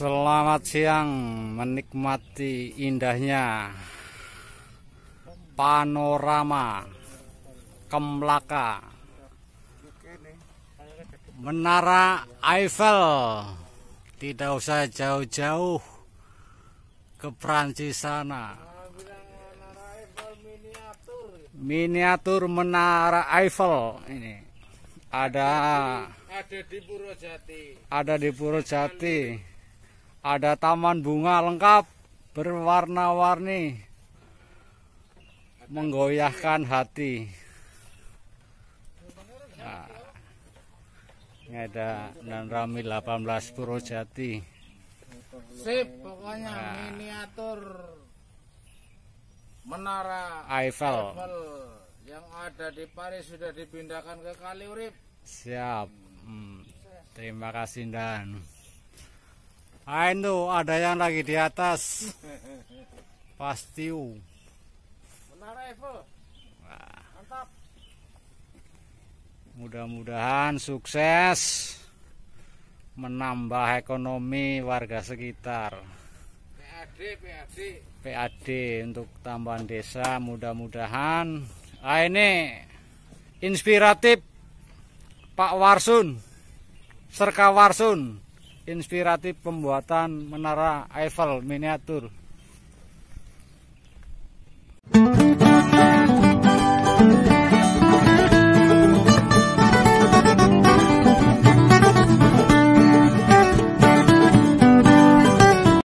Selamat siang menikmati indahnya panorama Kemlaka Menara Eiffel tidak usah jauh-jauh ke Prancis sana miniatur Menara Eiffel ini ada ada di Purwojati ada di Purwojati ada taman bunga lengkap berwarna-warni menggoyahkan hati. Nah, ini ada Nan 18 Purwojati. Sip, pokoknya nah. miniatur menara Eiffel. yang ada di Paris sudah dipindahkan ke Kaliurip Siap. Hmm. Terima kasih Dan. Ayo, ah, ada yang lagi di atas. Pastiu. Benar Evo. Mantap. Mudah-mudahan sukses menambah ekonomi warga sekitar. PAD, PAD. PAD untuk tambahan desa mudah-mudahan. Ah ini inspiratif Pak Warsun. Serka Warsun inspiratif pembuatan menara Eiffel miniatur